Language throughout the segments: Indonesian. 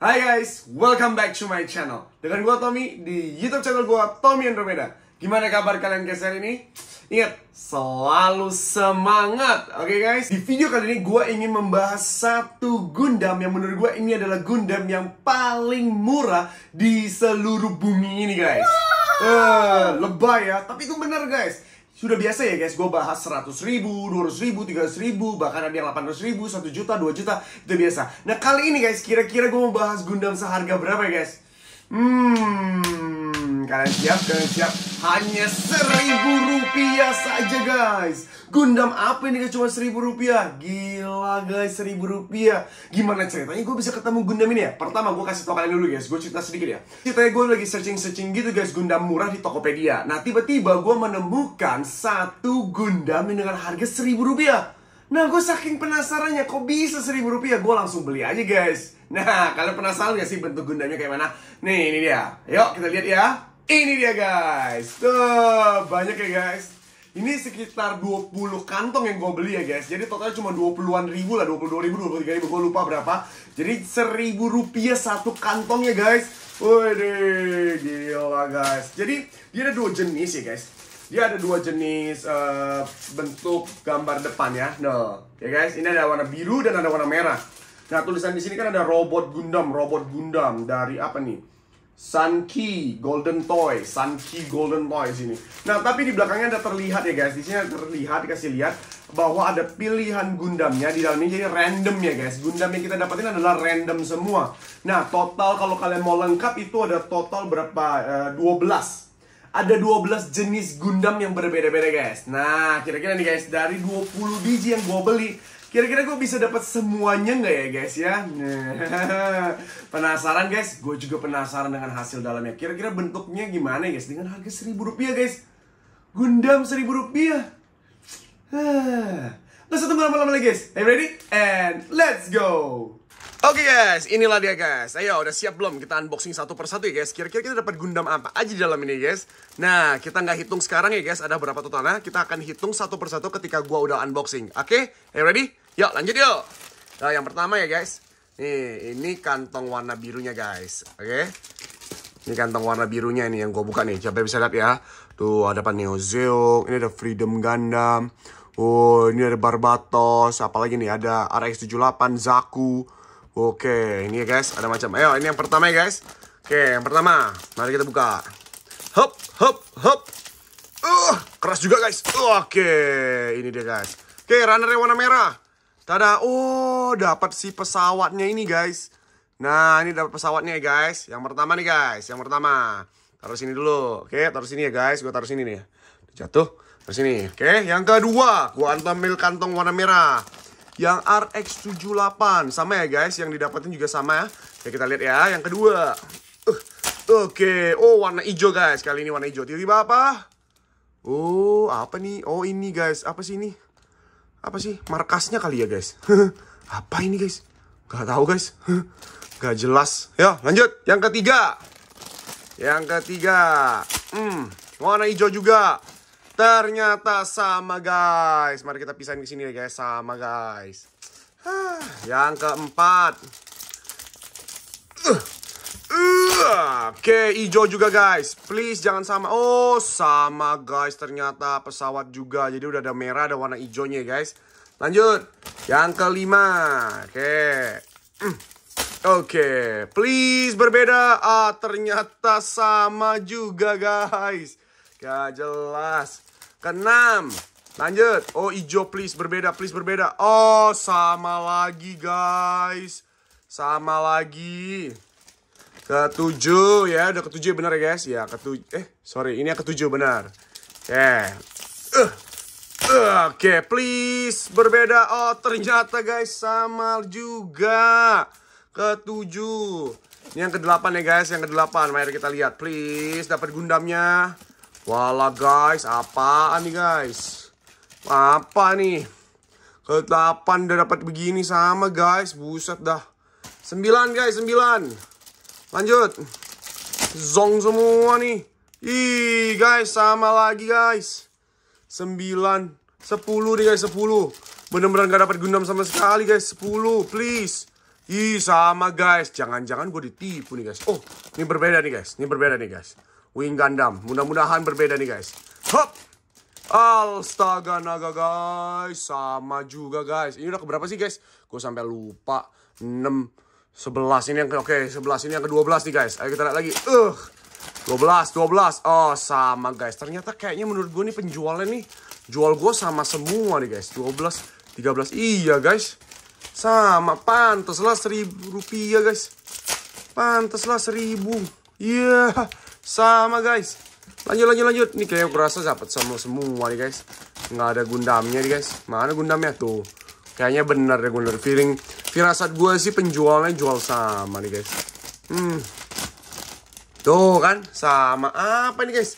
Hai guys, welcome back to my channel Dengan gue Tommy di Youtube channel gue Tommy Andromeda Gimana kabar kalian guys hari ini? Ingat, selalu semangat Oke okay guys, di video kali ini gue ingin membahas satu Gundam Yang menurut gue ini adalah Gundam yang paling murah di seluruh bumi ini guys wow. uh, Lebay ya, tapi itu bener guys sudah biasa ya guys, gue bahas 100 ribu, 200 ribu, 300 ribu, bahkan ada yang 800 ribu, 1 juta, 2 juta, itu biasa. Nah kali ini guys, kira-kira gue mau bahas Gundam seharga berapa ya guys? Hmm, kalian siap? Kalian siap? Hanya seribu rupiah saja guys Gundam apa ini cuma seribu rupiah? Gila guys, seribu rupiah Gimana ceritanya gue bisa ketemu Gundam ini ya? Pertama gue kasih tau kalian dulu guys, gue cerita sedikit ya Ceritanya gue lagi searching-searching gitu guys Gundam murah di Tokopedia Nah tiba-tiba gue menemukan satu Gundam dengan harga seribu rupiah Nah gue saking penasarannya kok bisa seribu rupiah Gue langsung beli aja guys Nah kalian penasaran gak sih bentuk Gundamnya kayak mana? Nih ini dia Yuk kita lihat ya Ini dia guys Tuh banyak ya guys ini sekitar 20 kantong yang gue beli ya guys Jadi totalnya cuma 20-an ribu lah 22 ribu, 23 ribu, gue lupa berapa Jadi seribu rupiah satu kantong ya, guys Waduh, gila guys Jadi dia ada dua jenis ya guys dia ada dua jenis uh, bentuk gambar depan ya. No, ya guys, ini ada warna biru dan ada warna merah. Nah, tulisan di sini kan ada robot Gundam, robot Gundam dari apa nih? Sunki Golden Toy, Sunki Golden Toy sini. Nah, tapi di belakangnya ada terlihat ya guys. Di sini terlihat dikasih lihat bahwa ada pilihan Gundamnya di dalamnya jadi random ya guys. Gundam yang kita dapatin adalah random semua. Nah, total kalau kalian mau lengkap itu ada total berapa? 12 eh, ada 12 jenis Gundam yang berbeda-beda guys Nah kira-kira nih guys dari 20 biji yang gue beli Kira-kira gue bisa dapat semuanya nggak ya guys ya? penasaran guys? Gue juga penasaran dengan hasil dalamnya Kira-kira bentuknya gimana guys? Dengan harga seribu rupiah guys Gundam seribu rupiah Let's usah tunggu lama lagi guys Are you ready? And let's go! Oke okay guys, inilah dia guys. Ayo, udah siap belum kita unboxing satu persatu ya guys? Kira-kira kita dapat Gundam apa aja dalam ini guys? Nah, kita nggak hitung sekarang ya guys, ada berapa totalnya. Kita akan hitung satu persatu ketika gua udah unboxing. Oke? Okay? ready? Yuk, lanjut yuk. Nah, yang pertama ya guys. Nih, ini kantong warna birunya guys. Oke? Okay? Ini kantong warna birunya ini yang gue buka nih. Coba bisa lihat ya. Tuh, ada Neo Zeo, ini ada Freedom Gundam. Oh, ini ada Barbatos, apalagi nih ada RX-78, Zaku. Oke, ini ya guys, ada macam. Ayo, ini yang pertama ya guys. Oke, yang pertama, mari kita buka. Hop, hop, hop. Uh, keras juga guys. Uh, oke, ini dia guys. Oke, runner yang warna merah. Tada, oh, dapat si pesawatnya ini guys. Nah, ini dapat pesawatnya ya guys. Yang pertama nih guys, yang pertama. Taruh sini dulu. Oke, taruh sini ya guys. gua taruh sini nih. Jatuh. taruh sini oke. Yang kedua, gua ambil kantong warna merah yang RX78 sama ya guys yang didapatin juga sama ya ya kita lihat ya yang kedua uh, oke okay. oh warna hijau guys kali ini warna hijau tiba-tiba apa oh apa nih oh ini guys apa sih ini apa sih markasnya kali ya guys apa ini guys Gak tahu guys Gak jelas ya lanjut yang ketiga yang ketiga hmm warna hijau juga Ternyata sama guys. Mari kita pisahin ke sini ya guys. Sama guys. Yang keempat. Oke, okay, hijau juga guys. Please jangan sama. Oh, sama guys. Ternyata pesawat juga. Jadi udah ada merah, ada warna hijaunya ya, guys. Lanjut. Yang kelima. Oke. Hmm. Oke, okay. please berbeda. Ah, ternyata sama juga guys. Gak jelas. Keenam. Lanjut. Oh, hijau please berbeda, please berbeda. Oh, sama lagi, guys. Sama lagi. Ketujuh ya, udah ketujuh benar ya, guys. Ya, ketujuh eh sorry, ini yang ketujuh benar. Ya. Eh, eh, oke. Okay. Uh. Uh, Oke, okay, please berbeda. Oh, ternyata guys sama juga. Ketujuh. Ini yang kedelapan ya guys, yang kedelapan. Mari kita lihat, please dapat gundamnya. Wala guys, apaan nih guys? Apa nih? Ke 8 udah dapat begini sama guys, buset dah. 9 guys, 9. Lanjut. Zong semua nih. Ih, guys, sama lagi guys. 9, 10 nih guys, 10. Bener-bener gak dapat gundam sama sekali guys, 10, please. Ih, sama guys. Jangan-jangan gue ditipu nih guys. Oh, ini berbeda nih guys. Ini berbeda nih guys. Wing Gundam. Mudah-mudahan berbeda nih guys. Hop! Astaga naga guys. Sama juga guys. Ini udah keberapa sih guys? Gue sampai lupa. 6, 11 ini yang oke, 11 ini yang ke-12 nih guys. Ayo kita lihat lagi. Uh. 12, 12. Oh, sama guys. Ternyata kayaknya menurut gue nih penjualnya nih jual gue sama semua nih guys. 12, 13. Iya guys. Sama Pantes lah 1000 rupiah guys. Pantes lah 1000. Iya. Yeah. Sama guys. Lanjut lanjut lanjut. Nih kayak kurasa dapat sama semua nih guys. Nggak ada gundamnya nih guys. Mana gundamnya tuh? Kayaknya benar deh gundam. Feeling firasat gue sih penjualnya jual sama nih guys. Hmm. Tuh kan sama apa nih guys?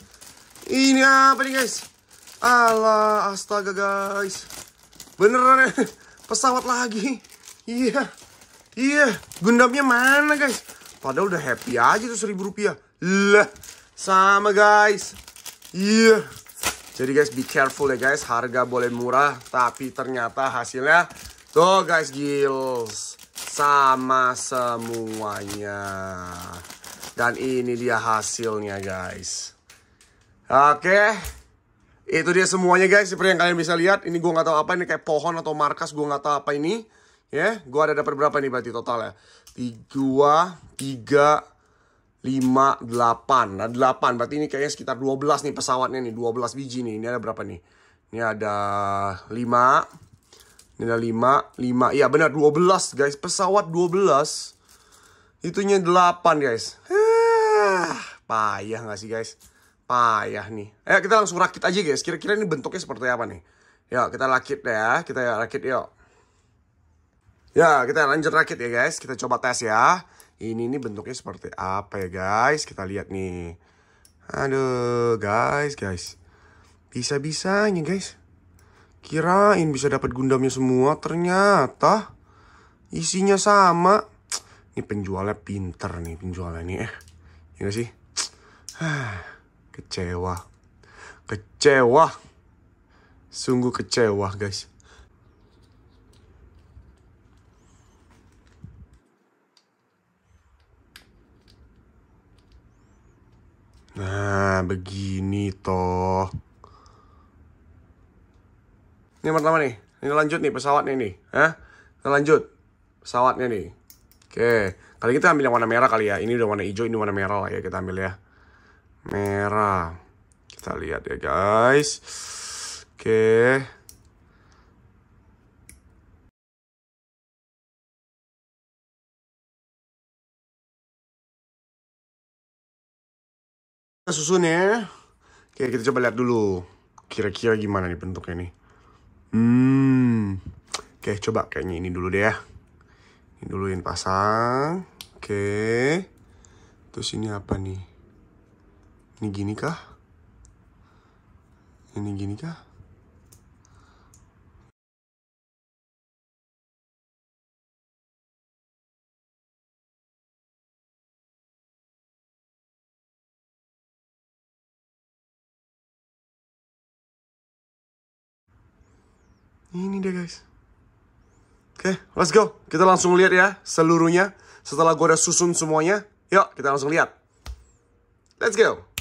Ini apa nih guys? Allah astaga guys. Beneran ya pesawat lagi. Iya. Iya, Gundamnya mana guys? Padahal udah happy aja tuh seribu rupiah. Lah, sama guys. Iya. Yeah. Jadi guys, be careful ya guys. Harga boleh murah, tapi ternyata hasilnya tuh guys gils sama semuanya. Dan ini dia hasilnya guys. Oke. Okay. Itu dia semuanya guys. Seperti yang kalian bisa lihat, ini gue nggak tahu apa ini kayak pohon atau markas gue nggak tahu apa ini. Ya, gua ada dapat berapa nih berarti totalnya? tiga tiga lima delapan, Nah delapan berarti ini kayaknya sekitar dua belas nih pesawatnya nih dua belas biji nih Ini ada berapa nih Ini ada lima, Ini ada lima, lima, Iya benar belas guys Pesawat dua 12 Itunya delapan guys Hah, Payah gak sih guys Payah nih Ayo kita langsung rakit aja guys Kira-kira ini bentuknya seperti apa nih ya kita rakit ya Kita rakit yuk Ya, kita lanjut rakit ya guys. Kita coba tes ya. Ini nih bentuknya seperti apa ya guys. Kita lihat nih. Aduh, guys, guys. Bisa-bisanya guys. Kirain bisa dapat gundamnya semua, ternyata isinya sama. Ini penjualnya pinter nih, penjualnya nih eh. Ya gak sih? Ah, kecewa. Kecewa. Sungguh kecewa, guys. Nah, begini toh. Ini yang pertama nih. Ini lanjut nih pesawatnya nih. Hah? Kita lanjut. Pesawatnya nih. Oke. Kali kita ambil yang warna merah kali ya. Ini udah warna hijau, ini warna merah lah ya kita ambil ya. Merah. Kita lihat ya guys. Oke. Kita susun ya. Oke, kita coba lihat dulu. Kira-kira gimana nih bentuknya nih. Hmm. Oke, coba kayaknya ini dulu deh ya. Ini dulu yang pasang. Oke. Terus ini apa nih? Ini gini kah? Ini gini kah? Ini deh guys. Oke, okay, let's go. Kita langsung lihat ya seluruhnya. Setelah gue udah susun semuanya, yuk kita langsung lihat. Let's go.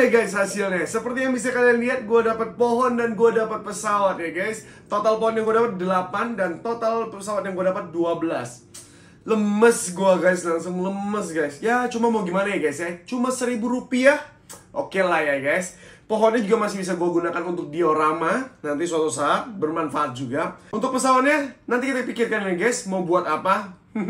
deh guys hasilnya Seperti yang bisa kalian lihat gue dapat pohon dan gue dapat pesawat ya guys Total pohon yang gue dapat 8 dan total pesawat yang gue dapat 12 Lemes gue guys langsung lemes guys Ya cuma mau gimana ya guys ya Cuma seribu rupiah Oke okay lah ya guys Pohonnya juga masih bisa gue gunakan untuk diorama Nanti suatu saat bermanfaat juga Untuk pesawatnya nanti kita pikirkan ya guys Mau buat apa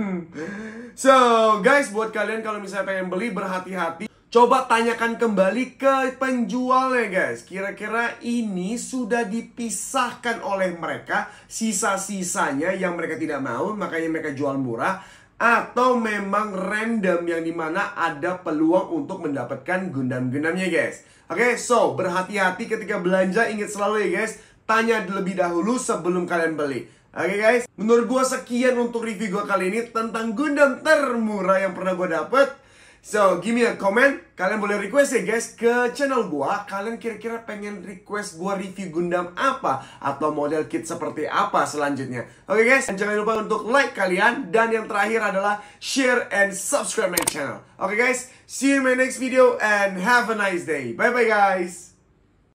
So guys buat kalian kalau misalnya pengen beli berhati-hati Coba tanyakan kembali ke penjualnya guys. Kira-kira ini sudah dipisahkan oleh mereka sisa-sisanya yang mereka tidak mau makanya mereka jual murah atau memang random yang dimana ada peluang untuk mendapatkan gundam-gundamnya guys. Oke, okay, so berhati-hati ketika belanja ingat selalu ya guys, tanya lebih dahulu sebelum kalian beli. Oke okay guys, menurut gue sekian untuk review gue kali ini tentang Gundam termurah yang pernah gue dapet. So, give me a comment. Kalian boleh request ya guys ke channel gua. Kalian kira-kira pengen request gua review Gundam apa atau model kit seperti apa selanjutnya. Oke okay guys, dan jangan lupa untuk like kalian dan yang terakhir adalah share and subscribe my channel. Oke okay guys, see you in my next video and have a nice day. Bye bye guys.